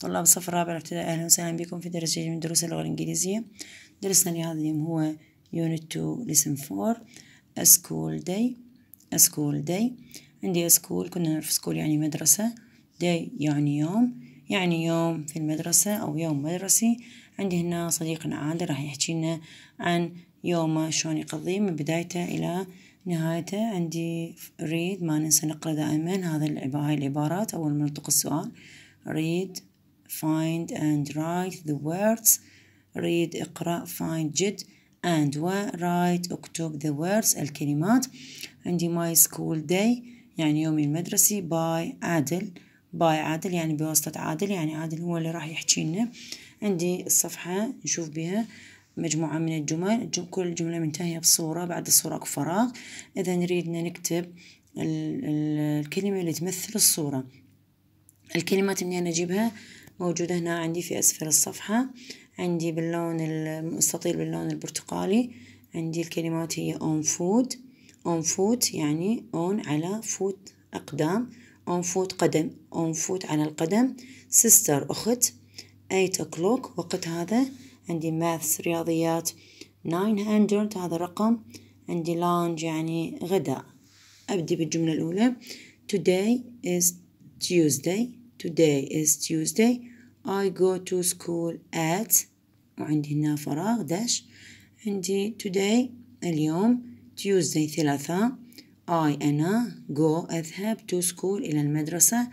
طلاب الصف الرابع الابتدائي أهلا وسهلا بكم في درس جديد من دروس اللغة الإنجليزية درسنا لهذا اليوم هو يونت 2 لسن 4 A School Day A School Day عندي A School كنا نعرف School يعني مدرسة Day يعني يوم يعني يوم في المدرسة أو يوم مدرسي عندي هنا صديقنا عادل راح يحكي لنا عن يومه شلون يقضيه من بدايته إلى نهايته عندي read ما ننسى نقرأ دائما هذا هاي العبارات أول ما نطق السؤال read find and write the words read اقرأ find جد and و write اكتب the words الكلمات عندي my school day يعني يومي المدرسي by عادل باي عادل يعني بواسطة عادل يعني عادل هو اللي راح يحكي لنا عندي الصفحة نشوف بها مجموعة من الجمل كل جملة منتهية بصورة بعد الصورة اكو فراغ إذا نريدنا نكتب الكلمة اللي تمثل الصورة الكلمات منين أجيبها موجودة هنا عندي في أسفل الصفحة عندي باللون المستطيل باللون البرتقالي عندي الكلمات هي on foot on foot يعني on على foot أقدام on foot قدم on foot على القدم sister أخت 8 o'clock وقت هذا عندي maths رياضيات 900 هذا رقم عندي lunch يعني غداء أبدي بالجملة الأولى today is Tuesday today is Tuesday I go to school at وعندي هنا فراغ داش عندي today اليوم Tuesday ثلاثاء I أنا go أذهب to school إلى المدرسة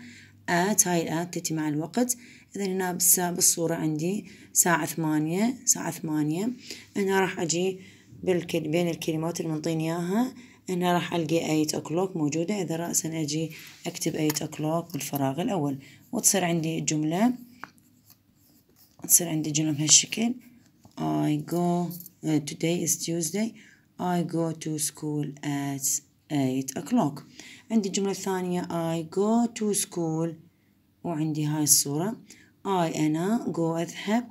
at هاي الآت تأتي مع الوقت إذا هنا بالصورة عندي ساعة ثمانية ساعة ثمانية أنا راح أجي بالكل بين الكلمات اللي منطيني إياها أنا راح ألقي 8 o'clock موجودة إذا رأسا أجي أكتب 8 o'clock بالفراغ الأول وتصير عندي جملة تصير عندي جملة بهالشكل I go uh, today is Tuesday I go to school at 8 o'clock عندي الجملة الثانية I go to school وعندي هاي الصورة I أنا go أذهب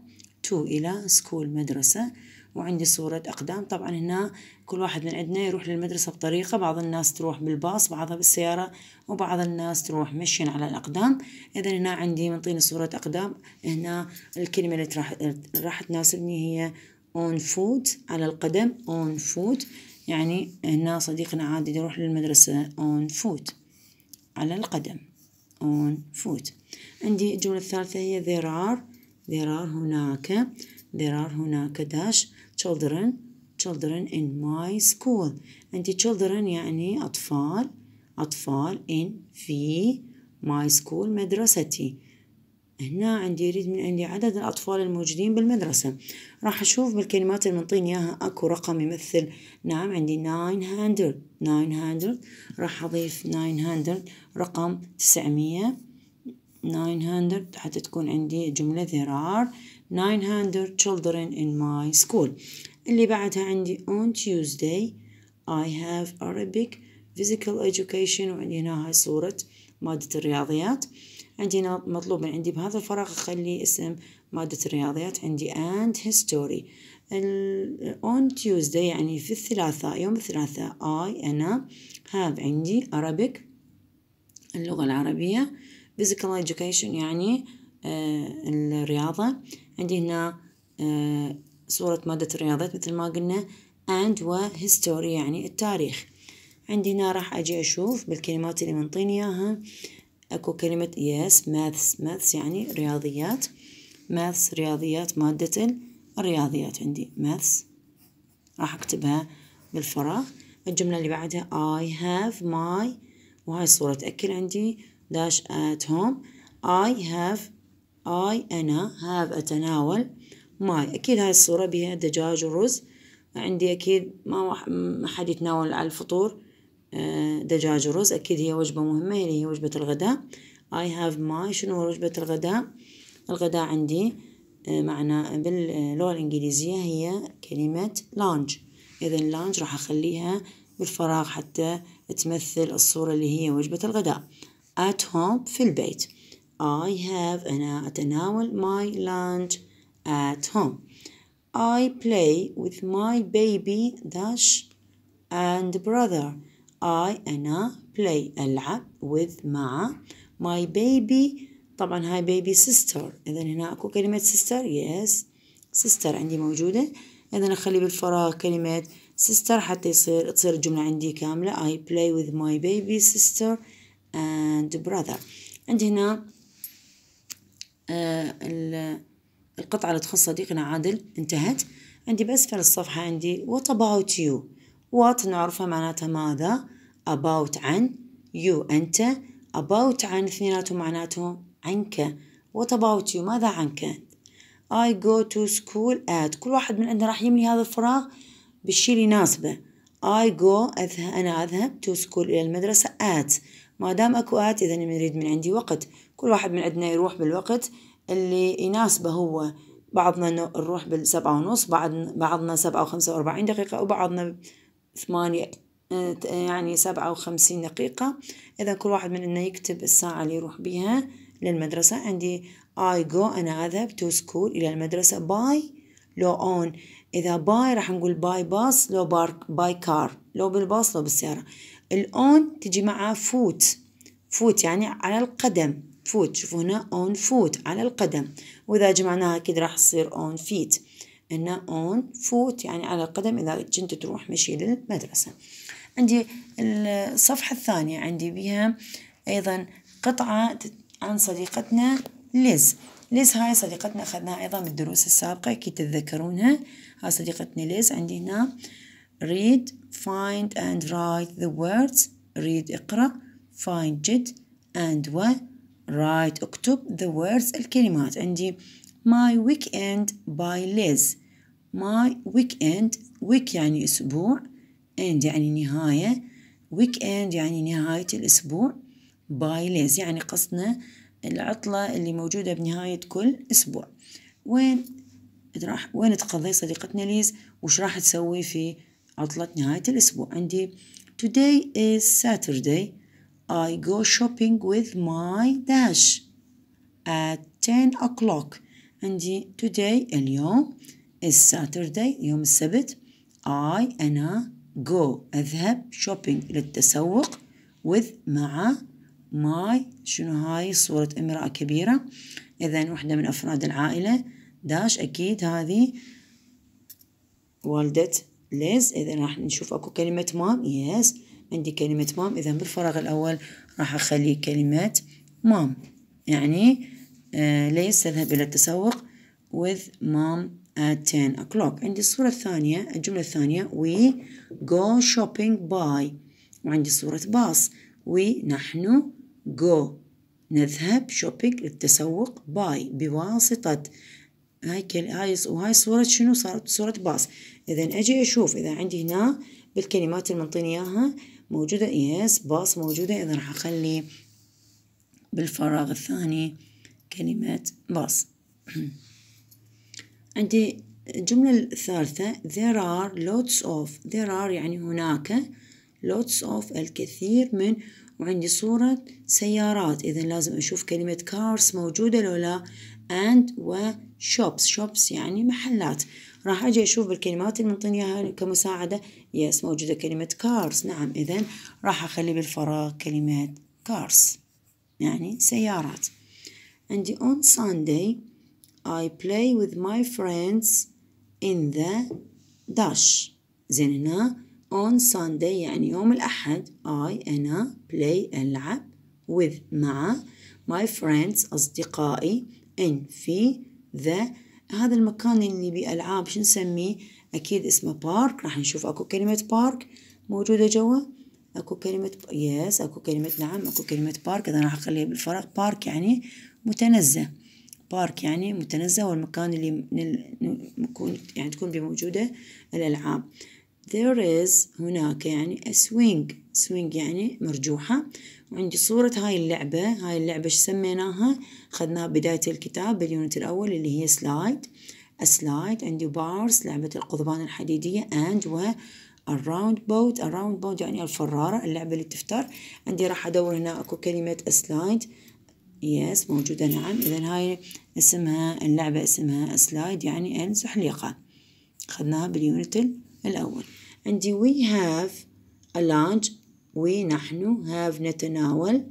to إلى school مدرسة uh, وعندي صورة أقدام طبعا هنا كل واحد من عندنا يروح للمدرسة بطريقة بعض الناس تروح بالباص بعضها بالسيارة وبعض الناس تروح مشيا على الأقدام إذا هنا عندي منطيني صورة أقدام هنا الكلمة اللي راح راح تناسبني هي on foot على القدم on foot يعني هنا صديقنا عادي يروح للمدرسة on foot على القدم on foot عندي الجملة الثالثة هي there are there are هناك there are هناك داش children children in my school أنت children يعني أطفال أطفال in في my school مدرستي هنا عندي يريد من عندي عدد الأطفال الموجودين بالمدرسة راح أشوف بالكلمات اللي منطيني إياها أكو رقم يمثل نعم عندي 900 900 راح أضيف 900 رقم 900 900 حتى تكون عندي جملة there are 900 children in my school اللي بعدها عندي on Tuesday I have Arabic physical education وعندي هنا هاي صورة مادة الرياضيات عندي هنا مطلوب من عندي بهذا الفراغ أخلي اسم مادة الرياضيات عندي and history on Tuesday يعني في الثلاثاء يوم الثلاثاء I أنا have عندي Arabic اللغة العربية physical education يعني آه، الرياضة عندي هنا آه، صورة مادة الرياضات مثل ما قلنا and history يعني التاريخ عندي هنا راح أجي أشوف بالكلمات اللي منطيني إياها أكو كلمة yes maths maths يعني رياضيات maths رياضيات مادة الرياضيات عندي maths راح أكتبها بالفراغ الجملة اللي بعدها I have my وهاي صورة أكل عندي dash at home I have I أنا have أتناول ماي أكيد هاي الصورة بها دجاج ورز عندي أكيد ما حد يتناول على الفطور آه، دجاج ورز أكيد هي وجبة مهمة اللي يعني هي وجبة الغداء I have my شنو وجبة الغداء الغداء عندي آه، معنى باللغة الإنجليزية هي كلمة لانج إذا لانج راح أخليها بالفراغ حتى تمثل الصورة اللي هي وجبة الغداء at home في البيت I have an أتناول uh, my lunch at home. I play with my baby dash and brother. I a play ألعب with مع my baby طبعا هاي baby sister إذا هنا أكو كلمة sister yes sister عندي موجودة إذا أخلي بالفراغ كلمة sister حتى يصير تصير الجملة عندي كاملة I play with my baby sister and brother عندي هنا آه، القطعة اللي تخص صديقنا عادل انتهت عندي بأسفل الصفحة عندي what about you what نعرفها معناتها ماذا about عن you أنت about عن اثنيناته معناته عنك what about you ماذا عنك I go to school at كل واحد من عندنا راح يملي هذا الفراغ بالشي اللي يناسبه I go أذهب أنا أذهب to school إلى المدرسة at ما دام أكو at إذا نريد من عندي وقت كل واحد من عندنا يروح بالوقت اللي يناسبه هو بعضنا نروح بالسبعة ونص بعض بعضنا سبعة وخمسة وأربعين دقيقة وبعضنا ثمانية آه، يعني سبعة وخمسين دقيقة إذا كل واحد مننا يكتب الساعة اللي يروح بيها للمدرسة عندي I go أنا أذهب to school إلى المدرسة by لو on إذا باي راح نقول باي باص لو بارك باي كار لو بالباص لو بالسيارة الأون تجي مع فوت فوت يعني على القدم فوت شوفوا هنا اون فوت على القدم وإذا جمعناها أكيد راح تصير اون فيت هنا اون فوت يعني على القدم إذا كنت تروح مشي للمدرسة عندي الصفحة الثانية عندي بها أيضا قطعة عن صديقتنا ليز ليز هاي صديقتنا أخذناها أيضا من الدروس السابقة أكيد تتذكرونها هاي صديقتنا ليز عندي هنا read find and write the words read اقرأ find جد and what write اكتب the words الكلمات عندي my weekend by Liz my weekend week يعني أسبوع end يعني نهاية weekend يعني نهاية الأسبوع by Liz يعني قصدنا العطلة اللي موجودة بنهاية كل أسبوع وين راح وين تقضي صديقتنا ليز وش راح تسوي في عطلة نهاية الأسبوع عندي today is Saturday I go shopping with my dash at 10 o'clock عندي today اليوم is Saturday يوم السبت I أنا go أذهب shopping للتسوق with مع my شنو هاي صورة امرأة كبيرة إذا وحدة من أفراد العائلة داش أكيد هذه والدة ليز إذا راح نشوف أكو كلمة مام يس yes. عندي كلمة مام إذا بالفراغ الأول راح أخلي كلمة مام يعني آه، ليس أذهب إلى التسوق with mom at 10 o'clock عندي الصورة الثانية الجملة الثانية we go shopping by وعندي صورة باص we نحن go نذهب shopping للتسوق by بواسطة هاي كل هاي وهاي صورة شنو صارت صورة باص إذا أجي أشوف إذا عندي هنا بالكلمات اللي منطيني إياها موجودة يس باص موجودة إذا راح أخلي بالفراغ الثاني كلمة باص عندي الجملة الثالثة there are lots of there are يعني هناك lots of الكثير من وعندي صورة سيارات إذا لازم أشوف كلمة cars موجودة لو لا and و shops shops يعني محلات راح أجي أشوف بالكلمات اللي منطيني إياها كمساعدة يس موجودة كلمة كارز نعم إذا راح أخلي بالفراغ كلمة كارز يعني سيارات عندي on Sunday I play with my friends in the dash زين هنا on Sunday يعني يوم الأحد I أنا play ألعب with مع my friends أصدقائي in في the هذا المكان اللي بألعاب شو نسميه أكيد اسمه بارك راح نشوف أكو كلمة بارك موجودة جوا أكو كلمة يس أكو كلمة نعم أكو كلمة بارك إذا راح أخليها بالفرق بارك يعني متنزه بارك يعني متنزه والمكان اللي نكون يعني تكون بموجودة الألعاب there is هناك يعني a swing swing يعني مرجوحة وعندي صورة هاي اللعبة هاي اللعبة ايش سميناها خدناها بداية الكتاب باليونت الأول اللي هي سلايد a slide عندي bars لعبة القضبان الحديدية and و boat بوت round بوت يعني الفرارة اللعبة اللي تفتر عندي راح أدور هنا أكو كلمة سلايد يس موجودة نعم إذا هاي اسمها اللعبة اسمها سلايد يعني الزحليقة خدناها باليونت الأول عندي we have a lunch نحن have نتناول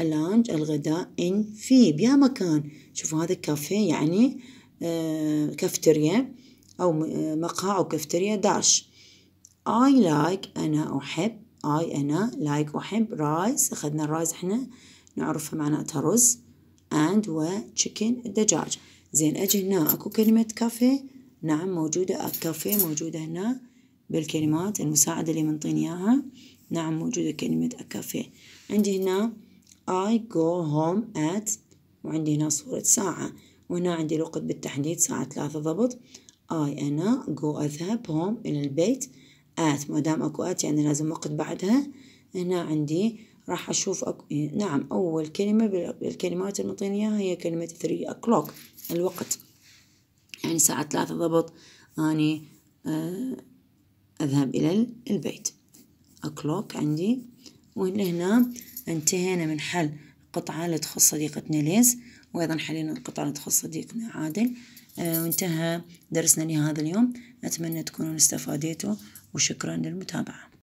a lunch الغداء in في بيا مكان شوفوا هذا كافيه يعني آه، كافتيريا أو آه، مقهى أو كافتيريا داش I like أنا أحب I أنا like أحب rice أخذنا الرايز إحنا نعرفها معناتها رز and و chicken الدجاج زين أجي هنا أكو كلمة كافيه نعم موجودة كافيه موجودة هنا بالكلمات المساعدة اللي منطيني إياها نعم موجودة كلمة أكافي عندي هنا I go home at وعندي هنا صورة ساعة وهنا عندي الوقت بالتحديد ساعة ثلاثة ضبط I أنا go أذهب home إلى البيت at ما دام أكو at يعني لازم وقت بعدها هنا عندي راح أشوف أك... نعم أول كلمة بالكلمات اللي إياها هي كلمة three o'clock الوقت يعني ساعة ثلاثة ضبط أني يعني آه، أذهب إلى البيت أكلوك عندي وهنا انتهينا من حل قطعة اللي تخص صديقتنا ليز وأيضا حلينا القطعة اللي تخص صديقنا عادل آه وانتهى درسنا لهذا اليوم أتمنى تكونوا استفاديتوا وشكرا للمتابعة